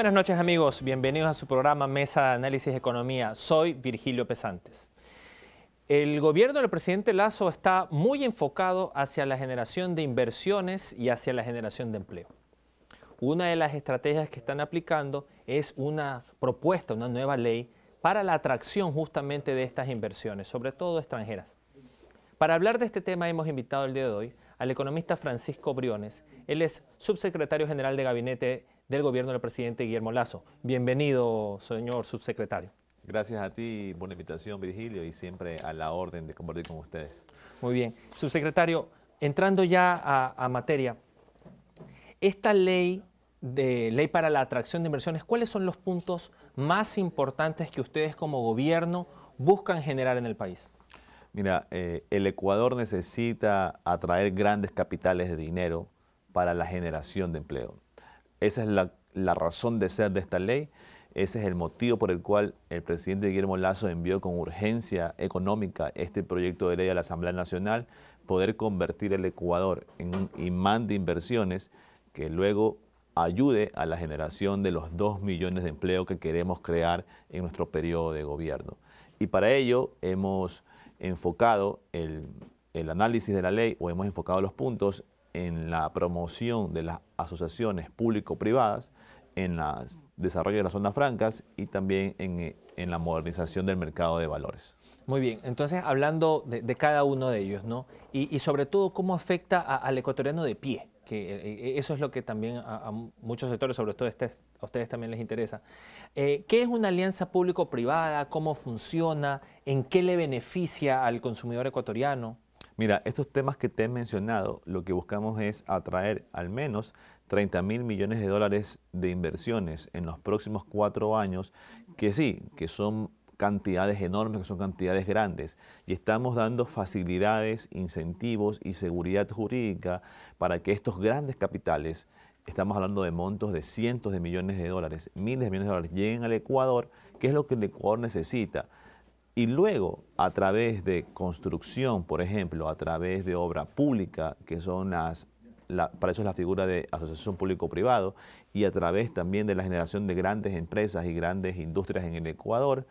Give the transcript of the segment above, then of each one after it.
Buenas noches amigos, bienvenidos a su programa Mesa de Análisis Economía. Soy Virgilio Pesantes. El gobierno del presidente Lazo está muy enfocado hacia la generación de inversiones y hacia la generación de empleo. Una de las estrategias que están aplicando es una propuesta, una nueva ley para la atracción justamente de estas inversiones, sobre todo extranjeras. Para hablar de este tema hemos invitado el día de hoy al economista Francisco Briones. Él es subsecretario general de Gabinete del gobierno del presidente Guillermo Lazo. Bienvenido, señor subsecretario. Gracias a ti buena invitación, Virgilio, y siempre a la orden de compartir con ustedes. Muy bien. Subsecretario, entrando ya a, materia, esta ley de ley para la atracción de inversiones, ¿cuáles son los puntos más importantes que ustedes como gobierno buscan generar en el país? Mira, eh, el Ecuador necesita atraer grandes capitales de dinero para la generación de empleo. Esa es la, razón de ser de esta ley. Ese es el motivo por el cual el presidente Guillermo Lazo envió con urgencia económica este proyecto de ley a la Asamblea Nacional, poder convertir el Ecuador en un imán de inversiones que luego ayude a la generación de los 2 millones de empleo que queremos crear en nuestro periodo de gobierno. Y para ello hemos enfocado el, el análisis de la ley o hemos enfocado los puntos en la promoción de las asociaciones público-privadas, en el desarrollo de las zonas francas y también en, eh, en, la modernización del mercado de valores. Muy bien, entonces hablando de, cada uno de ellos, ¿no? Y, sobre todo cómo afecta al ecuatoriano de pie, que eh, eh, eso es lo que también a, muchos sectores, sobre todo a ustedes también les interesa. ¿Qué es una alianza público-privada? ¿Cómo funciona? ¿En qué le beneficia al consumidor ecuatoriano? Mira, estos temas que te he mencionado, lo que buscamos es atraer al menos 30 mil millones de dólares de inversiones en los próximos cuatro años, que sí, que son cantidades enormes, que son cantidades grandes. Y estamos dando facilidades, incentivos y seguridad jurídica para que estos grandes capitales, estamos hablando de montos de cientos de millones de dólares, miles de millones de dólares, lleguen al Ecuador, que es lo que el Ecuador necesita y luego, a través de construcción, por ejemplo, a través de obra pública, que son las, para eso es la figura de asociación público-privado, y a través también de la generación de grandes empresas y grandes industrias en el Ecuador,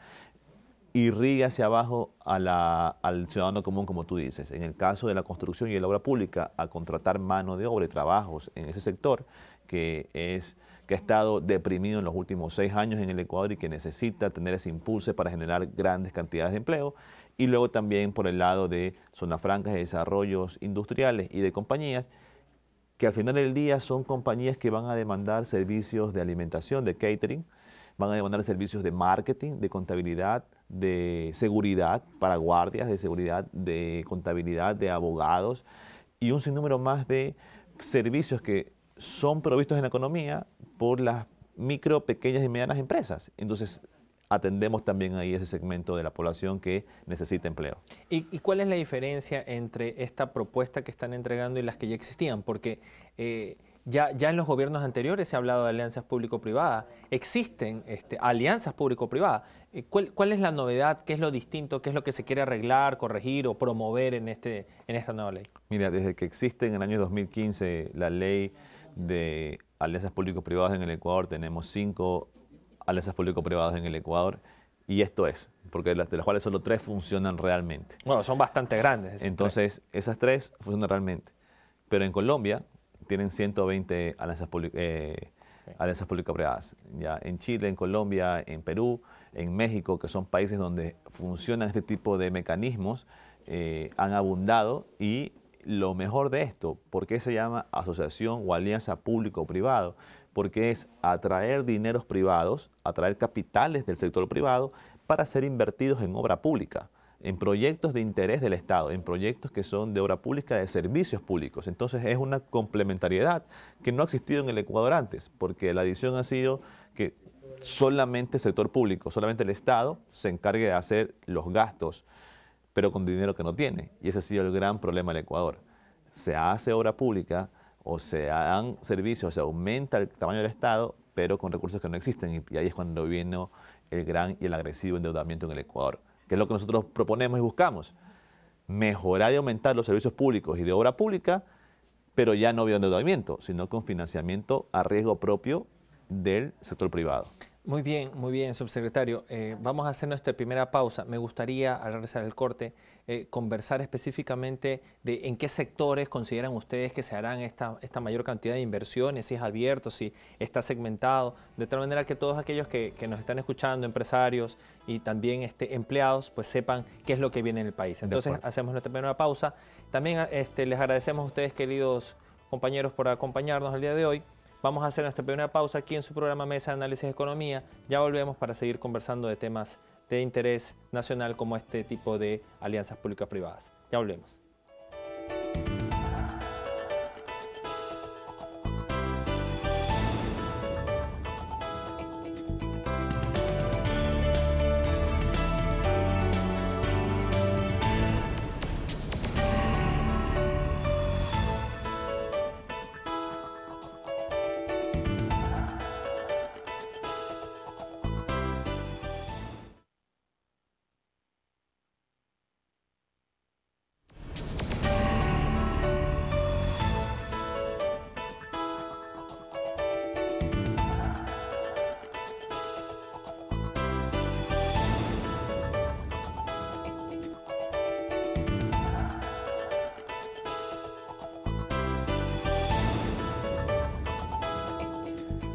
irriga hacia abajo a la, al ciudadano común, como tú dices. En el caso de la construcción y la obra pública, a contratar mano de obra y trabajos en ese sector, que es que ha estado deprimido en los últimos seis años en el Ecuador y que necesita tener ese impulso para generar grandes cantidades de empleo. Y luego también por el lado de zonas francas de desarrollos industriales y de compañías, que al final del día son compañías que van a demandar servicios de alimentación, de catering, van a demandar servicios de marketing, de contabilidad, de seguridad para guardias, de seguridad, de contabilidad, de abogados y un sinnúmero más de servicios que son provistos en la economía por las micro, pequeñas y medianas empresas. Entonces, atendemos también ahí ese segmento de la población que necesita empleo. ¿Y, cuál es la diferencia entre esta propuesta que están entregando y las que ya existían? Porque eh, ya, ya en los gobiernos anteriores se ha hablado de alianzas público-privadas. Existen este, alianzas público-privadas. Eh, ¿Cuál, ¿Cuál, es la novedad? ¿Qué es lo distinto? ¿Qué es lo que se quiere arreglar, corregir o promover en, este, en esta nueva ley? Mira, desde que existe en el año 2015 la ley de alianzas público-privadas en el Ecuador, tenemos cinco alianzas público-privadas en el Ecuador, y esto es, porque de las cuales solo tres funcionan realmente. Bueno, son bastante grandes. Entonces, esas tres funcionan realmente. Pero en Colombia tienen 120 alianzas, eh, alianzas público-privadas. Ya en Chile, en Colombia, en Perú, en México, que son países donde funcionan este tipo de mecanismos, eh, han abundado y lo mejor de esto, ¿por qué se llama asociación o alianza público-privado? Porque es atraer dineros privados, atraer capitales del sector privado para ser invertidos en obra pública, en proyectos de interés del Estado, en proyectos que son de obra pública, de servicios públicos. Entonces es una complementariedad que no ha existido en el Ecuador antes, porque la adición ha sido que solamente el sector público, solamente el Estado se encargue de hacer los gastos pero con dinero que no tiene. Y ese ha sido el gran problema del Ecuador. Se hace obra pública o se dan servicios, o se aumenta el tamaño del Estado, pero con recursos que no existen. Y ahí es cuando viene el gran y el agresivo endeudamiento en el Ecuador, que es lo que nosotros proponemos y buscamos. Mejorar y aumentar los servicios públicos y de obra pública, pero ya no vía endeudamiento, sino con financiamiento a riesgo propio del sector privado. Muy bien, muy bien, subsecretario. Eh, vamos a hacer nuestra primera pausa. Me gustaría, al regresar el corte, eh, conversar específicamente de en qué sectores consideran ustedes que se harán esta, esta mayor cantidad de inversiones, si es abierto, si está segmentado, de tal manera que todos aquellos que, que nos están escuchando, empresarios y también este, empleados, pues sepan qué es lo que viene en el país. Entonces, hacemos nuestra primera pausa. También este, les agradecemos a ustedes, queridos compañeros, por acompañarnos el día de hoy. Vamos a hacer nuestra primera pausa aquí en su programa Mesa de Análisis de Economía. Ya volvemos para seguir conversando de temas de interés nacional como este tipo de alianzas públicas privadas. Ya volvemos.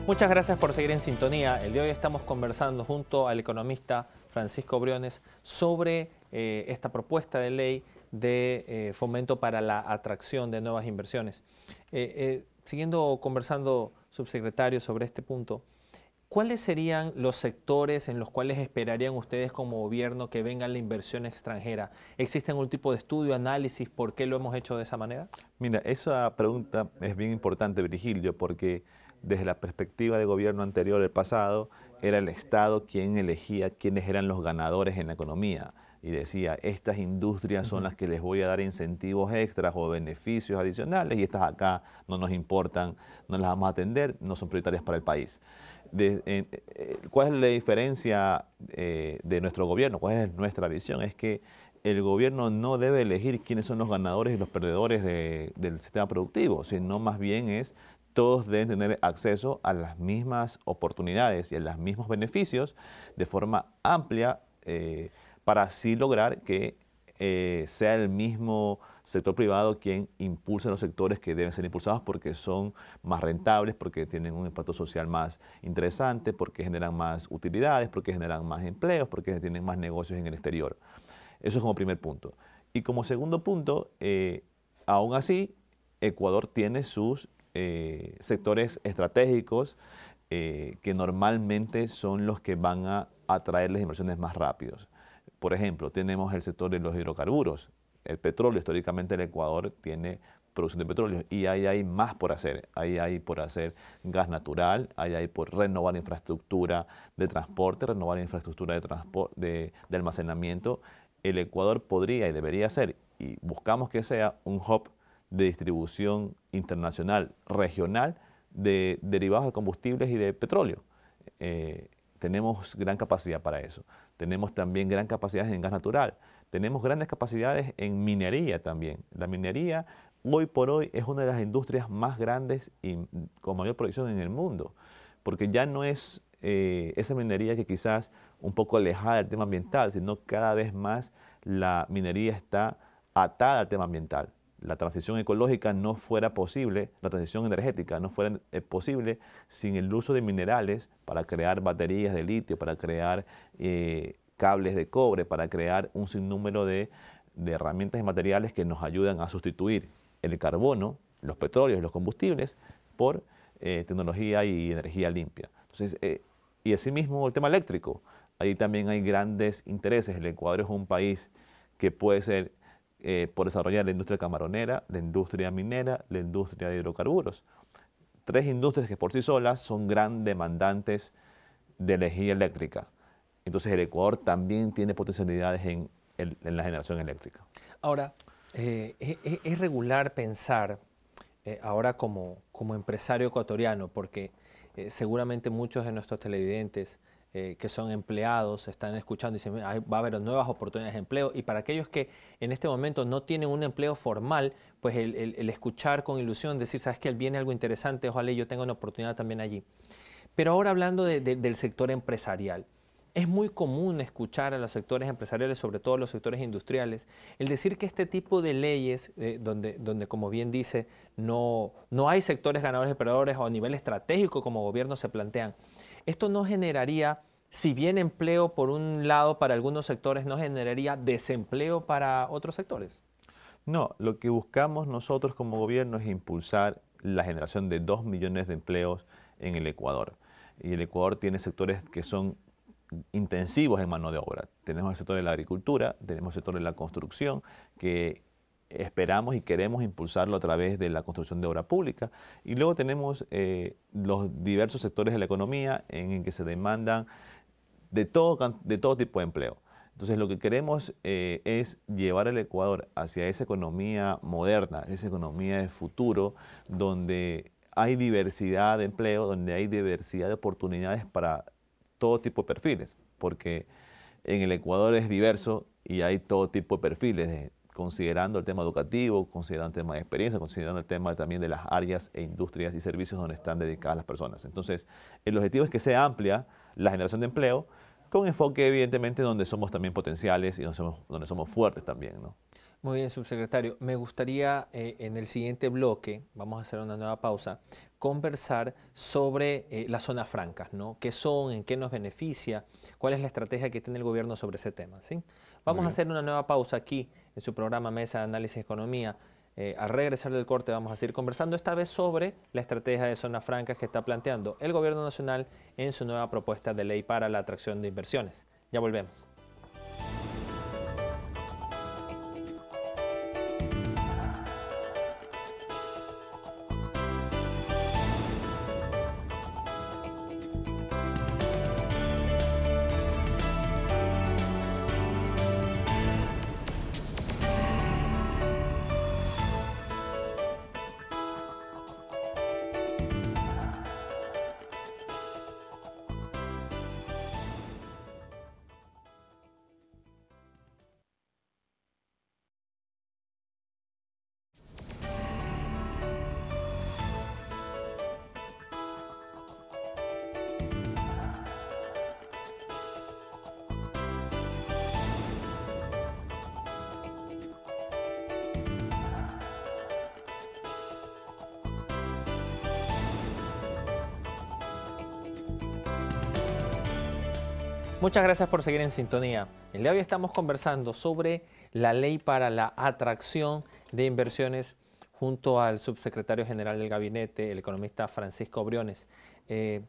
Muchas gracias por seguir en sintonía. El día de hoy estamos conversando junto al economista Francisco Briones sobre eh, esta propuesta de ley de eh, fomento para la atracción de nuevas inversiones. Eh, siguiendo conversando, subsecretario, sobre este punto, ¿cuáles serían los sectores en los cuales esperarían ustedes como gobierno que venga la inversión extranjera? ¿Existe algún tipo de estudio, análisis, por qué lo hemos hecho de esa manera? Mira, esa pregunta es bien importante, Virgilio, porque desde la perspectiva de gobierno anterior, el pasado, era el Estado quien elegía quiénes eran los ganadores en la economía. Y decía, estas industrias son las que les voy a dar incentivos extras o beneficios adicionales y estas acá no nos importan, no las vamos a atender, no son prioritarias para el país. Eh, ¿Cuál es la diferencia eh, de nuestro gobierno? ¿Cuál es nuestra visión? Es que el gobierno no debe elegir quiénes son los ganadores y los perdedores del sistema productivo, sino más bien es todos deben tener acceso a las mismas oportunidades y a los mismos beneficios de forma amplia eh, para así lograr que eh, sea el mismo sector privado quien impulse los sectores que deben ser impulsados porque son más rentables, porque tienen un impacto social más interesante, porque generan más utilidades, porque generan más empleos, porque tienen más negocios en el exterior. Eso es como primer punto. Y como segundo punto, eh, aún así, Ecuador tiene sus eh, sectores estratégicos eh, que normalmente son los que van a atraer las inversiones más rápidos. Por ejemplo, tenemos el sector de los hidrocarburos, el petróleo, históricamente el Ecuador tiene producción de petróleo y ahí hay más por hacer, ahí hay por hacer gas natural, ahí hay por renovar infraestructura de transporte, renovar infraestructura de, transporte, de, de almacenamiento. El Ecuador podría y debería ser, y buscamos que sea un hub de distribución internacional, regional, de derivados de combustibles y de petróleo. Eh, tenemos gran capacidad para eso. Tenemos también gran capacidad en gas natural. Tenemos grandes capacidades en minería también. La minería hoy por hoy es una de las industrias más grandes y con mayor producción en el mundo, porque ya no es eh, esa minería que quizás un poco alejada del tema ambiental, sino cada vez más la minería está atada al tema ambiental la transición ecológica no fuera posible, la transición energética no fuera eh, posible sin el uso de minerales para crear baterías de litio, para crear eh, cables de cobre, para crear un sinnúmero de, herramientas y materiales que nos ayudan a sustituir el carbono, los petróleos, los combustibles, por eh, tecnología y energía limpia. y asimismo el tema eléctrico. Ahí también hay grandes intereses. El Ecuador es un país que puede ser eh, por desarrollar la industria camaronera, la industria minera, la industria de hidrocarburos. Tres industrias que por sí solas son grandes demandantes de energía eléctrica. Entonces el Ecuador también tiene potencialidades en, la generación eléctrica. Ahora, eh, e, e, es, regular pensar eh, ahora como empresario ecuatoriano, porque seguramente muchos de nuestros televidentes eh, que son empleados están escuchando y dicen, va a haber nuevas oportunidades de empleo. Y para aquellos que en este momento no tienen un empleo formal, pues el, escuchar con ilusión, decir, sabes que viene algo interesante, ojalá yo tenga una oportunidad también allí. Pero ahora hablando del sector empresarial. Es muy común escuchar a los sectores empresariales, sobre todo los sectores industriales, el decir que este tipo de leyes, eh, donde, donde como bien dice, no, no hay sectores ganadores y perdedores o a nivel estratégico como gobierno se plantean, esto no generaría, si bien empleo por un lado para algunos sectores, no generaría desempleo para otros sectores. No, lo que buscamos nosotros como gobierno es impulsar la generación de dos millones de empleos en el Ecuador. Y el Ecuador tiene sectores que son intensivos en mano de obra. Tenemos el sector de la agricultura, tenemos el sector de la construcción, que esperamos y queremos impulsarlo a través de la construcción de obra pública. Y luego tenemos eh, los diversos sectores de la economía en que se demandan de todo, de todo tipo de empleo. Entonces lo que queremos eh, es llevar al Ecuador hacia esa economía moderna, esa economía de futuro, donde hay diversidad de empleo, donde hay diversidad de oportunidades para todo tipo de perfiles, porque en el Ecuador es diverso y hay todo tipo de perfiles, considerando el tema educativo, considerando el tema de experiencia, considerando el tema también de las áreas e industrias y servicios donde están dedicadas las personas. Entonces, el objetivo es que se amplia la generación de empleo, con enfoque evidentemente donde somos también potenciales y donde somos, fuertes también. ¿no? Muy bien, subsecretario. Me gustaría eh, en el siguiente bloque, vamos a hacer una nueva pausa, conversar sobre eh, las zonas francas, ¿no? ¿Qué son? ¿En qué nos beneficia? ¿Cuál es la estrategia que tiene el gobierno sobre ese tema? ¿sí? Vamos a hacer una nueva pausa aquí en su programa Mesa de Análisis Economía. Eh, al regresar del corte vamos a seguir conversando esta vez sobre la estrategia de zonas francas que está planteando el gobierno nacional en su nueva propuesta de ley para la atracción de inversiones. Ya volvemos. Muchas gracias por seguir en sintonía. El día de hoy estamos conversando sobre la ley para la atracción de inversiones junto al subsecretario general del gabinete, el economista Francisco Briones. Eh,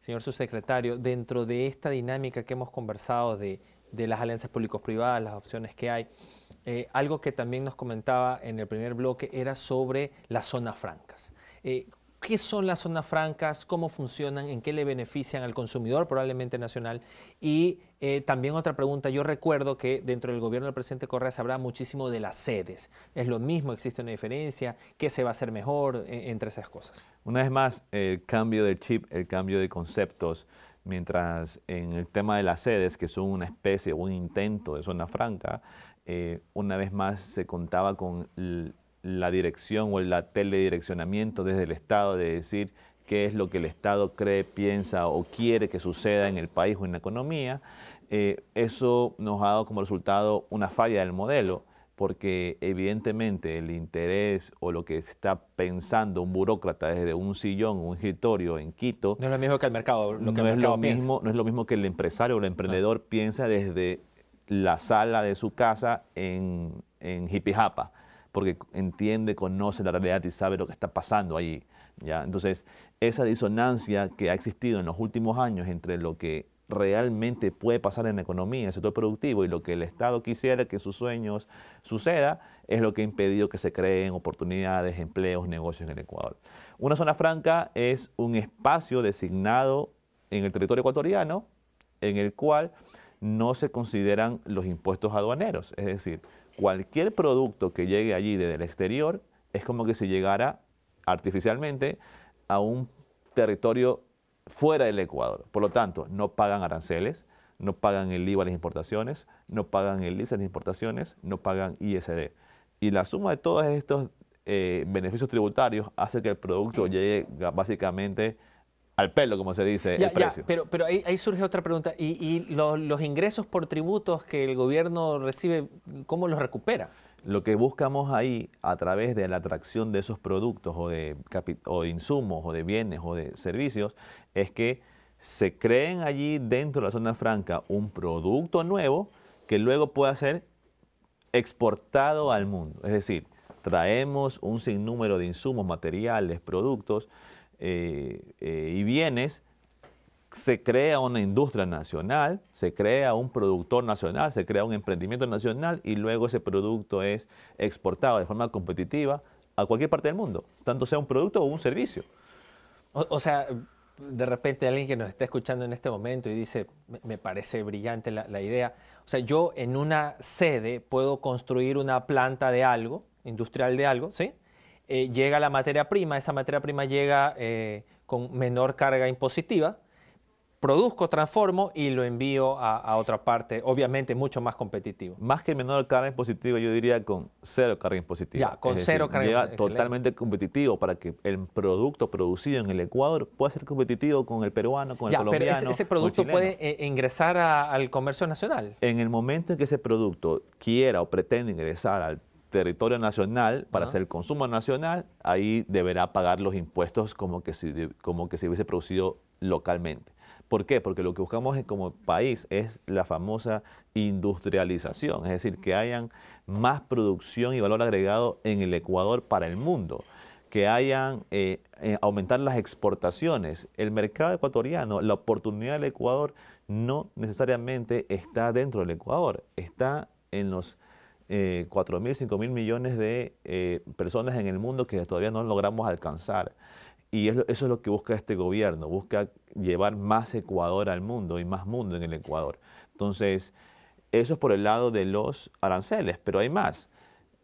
señor subsecretario, dentro de esta dinámica que hemos conversado de, las alianzas públicos-privadas, las opciones que hay, eh, algo que también nos comentaba en el primer bloque era sobre las zonas francas. Eh, qué son las zonas francas, cómo funcionan, en qué le benefician al consumidor probablemente nacional. Y eh, también otra pregunta, yo recuerdo que dentro del gobierno del presidente Correa se habrá muchísimo de las sedes. ¿Es lo mismo? ¿Existe una diferencia? ¿Qué se va a hacer mejor e, entre esas cosas? Una vez más, el cambio del chip, el cambio de conceptos, mientras en el tema de las sedes, que son una especie, o un intento de zona franca, eh, una vez más se contaba con la dirección o el teledireccionamiento desde el Estado de decir qué es lo que el Estado cree, piensa o quiere que suceda en el país o en la economía, eh, eso nos ha dado como resultado una falla del modelo, porque evidentemente el interés o lo que está pensando un burócrata desde un sillón, un escritorio en Quito... No es lo mismo que el mercado, no es lo mismo, No es lo mismo que el empresario o el emprendedor piensa desde la sala de su casa en, en Jipijapa porque entiende, conoce la realidad y sabe lo que está pasando allí. ¿ya? Entonces, esa disonancia que ha existido en los últimos años entre lo que realmente puede pasar en la economía, en el sector productivo y lo que el Estado quisiera que sus sueños suceda, es lo que ha impedido que se creen oportunidades, empleos, negocios en el Ecuador. Una zona franca es un espacio designado en el territorio ecuatoriano en el cual no se consideran los impuestos aduaneros, es decir, cualquier producto que llegue allí desde el exterior es como que se llegara artificialmente a un territorio fuera del Ecuador. Por lo tanto, no pagan aranceles, no pagan el IVA a las importaciones, no pagan el ISA a las importaciones, no pagan ISD. Y la suma de todos estos eh, beneficios tributarios hace que el producto llegue básicamente al pelo, como se dice, el precio. pero, pero ahí, surge otra pregunta. ¿Y, los, ingresos por tributos que el gobierno recibe, cómo los recupera? Lo que buscamos ahí, a través de la atracción de esos productos o de, o de insumos o de bienes o de servicios, es que se creen allí dentro de la zona franca un producto nuevo que luego pueda ser exportado al mundo. Es decir, traemos un sinnúmero de insumos, materiales, productos eh, eh, y bienes, se crea una industria nacional, se crea un productor nacional, se crea un emprendimiento nacional y luego ese producto es exportado de forma competitiva a cualquier parte del mundo, tanto sea un producto o un servicio. O, sea, de repente alguien que nos está escuchando en este momento y dice, me, parece brillante la, idea. O sea, yo en una sede puedo construir una planta de algo, industrial de algo, ¿sí? Eh, llega la materia prima, esa materia prima llega eh, con menor carga impositiva, produzco, transformo y lo envío a, otra parte, obviamente mucho más competitivo. Más que menor carga impositiva, yo diría con cero carga impositiva. Ya, con cero carga Llega totalmente competitivo para que el producto producido en el Ecuador pueda ser competitivo con el peruano, con el colombiano. Pero ese, producto puede eh, ingresar al comercio nacional. En el momento en que ese producto quiera o pretende ingresar al territorio nacional para hacer el consumo nacional, ahí deberá pagar los impuestos como que, si, como que se hubiese producido localmente. ¿Por qué? Porque lo que buscamos como país es la famosa industrialización, es decir, que hayan más producción y valor agregado en el Ecuador para el mundo que hayan eh, eh, aumentar las exportaciones. El mercado ecuatoriano, la oportunidad del Ecuador no necesariamente está dentro del Ecuador, está en los 4.000, eh, 5.000 millones de eh, personas en el mundo que todavía no logramos alcanzar. Y eso, es lo que busca este gobierno, busca llevar más Ecuador al mundo y más mundo en el Ecuador. Entonces, eso es por el lado de los aranceles, pero hay más.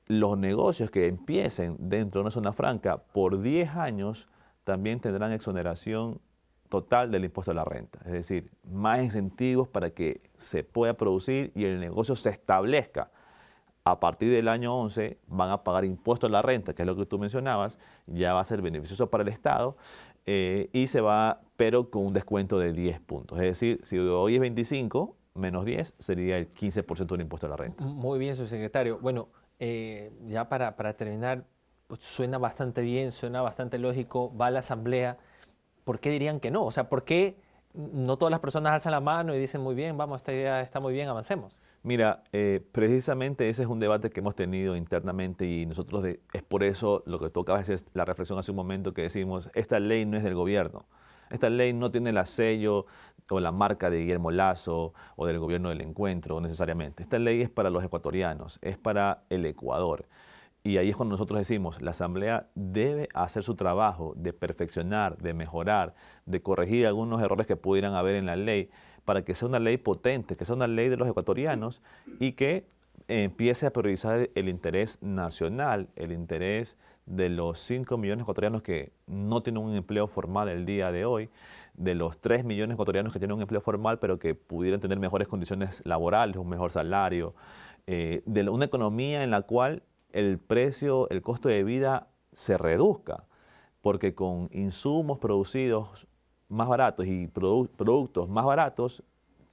Los negocios que empiecen dentro de una zona franca por 10 años también tendrán exoneración total del impuesto a la renta. Es decir, más incentivos para que se pueda producir y el negocio se establezca a partir del año 11 van a pagar impuestos a la renta, que es lo que tú mencionabas, ya va a ser beneficioso para el Estado eh, y se va, pero con un descuento de 10 puntos. Es decir, si hoy es 25 menos 10 sería el 15% del impuesto a la renta. Muy bien, secretario. Bueno, eh, ya para, terminar, pues, suena bastante bien, suena bastante lógico, va a la asamblea. ¿Por qué dirían que no? O sea, ¿por qué no todas las personas alzan la mano y dicen muy bien, vamos, esta idea está muy bien, avancemos? Mira, eh, precisamente ese es un debate que hemos tenido internamente y nosotros es por eso lo que toca veces la reflexión hace un momento que decimos, esta ley no es del gobierno, esta ley no tiene el sello o la marca de Guillermo Lazo o del gobierno del encuentro necesariamente, esta ley es para los ecuatorianos, es para el Ecuador. Y ahí es cuando nosotros decimos, la Asamblea debe hacer su trabajo de perfeccionar, de mejorar, de corregir algunos errores que pudieran haber en la ley para que sea una ley potente, que sea una ley de los ecuatorianos y que empiece a priorizar el interés nacional, el interés de los 5 millones de ecuatorianos que no tienen un empleo formal el día de hoy, de los 3 millones de ecuatorianos que tienen un empleo formal pero que pudieran tener mejores condiciones laborales, un mejor salario, eh, de una economía en la cual el precio, el costo de vida se reduzca, porque con insumos producidos más baratos y productos más baratos,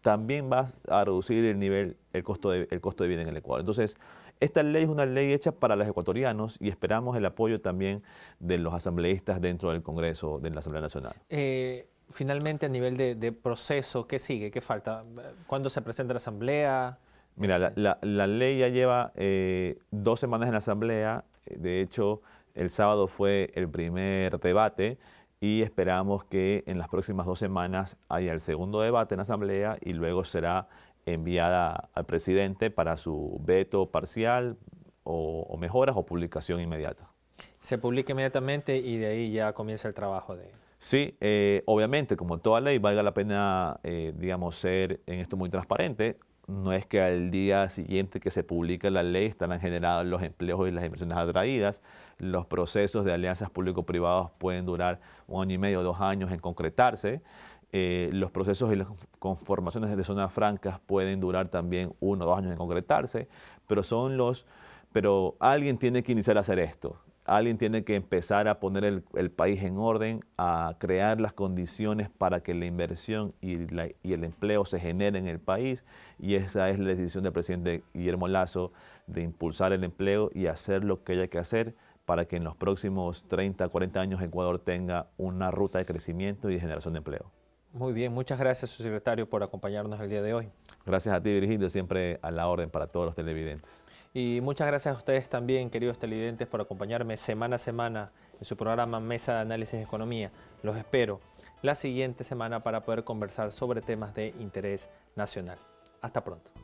también vas a reducir el nivel, el costo, de, el costo de vida en el Ecuador. Entonces, esta ley es una ley hecha para los ecuatorianos y esperamos el apoyo también de los asambleístas dentro del Congreso de la Asamblea Nacional. Eh, finalmente, a nivel de, proceso, ¿qué sigue? ¿Qué falta? ¿Cuándo se presenta la Asamblea? Mira, la, ley ya lleva eh, dos semanas en la Asamblea. De hecho, el sábado fue el primer debate y esperamos que en las próximas dos semanas haya el segundo debate en Asamblea y luego será enviada al presidente para su veto parcial o, mejoras o publicación inmediata. Se publica inmediatamente y de ahí ya comienza el trabajo de... Sí, eh, obviamente, como toda ley, valga la pena, eh, digamos, ser en esto muy transparente no es que al día siguiente que se publica la ley estarán generados los empleos y las inversiones atraídas. Los procesos de alianzas público-privados pueden durar un año y medio, dos años en concretarse. Eh, los procesos y las conformaciones de zonas francas pueden durar también uno o dos años en concretarse, pero son los, pero alguien tiene que iniciar a hacer esto alguien tiene que empezar a poner el, país en orden, a crear las condiciones para que la inversión y, el empleo se generen en el país. Y esa es la decisión del presidente Guillermo Lazo de impulsar el empleo y hacer lo que haya que hacer para que en los próximos 30, 40 años Ecuador tenga una ruta de crecimiento y de generación de empleo. Muy bien, muchas gracias, su secretario, por acompañarnos el día de hoy. Gracias a ti, Virgilio, siempre a la orden para todos los televidentes. Y muchas gracias a ustedes también, queridos televidentes, por acompañarme semana a semana en su programa Mesa de Análisis de Economía. Los espero la siguiente semana para poder conversar sobre temas de interés nacional. Hasta pronto.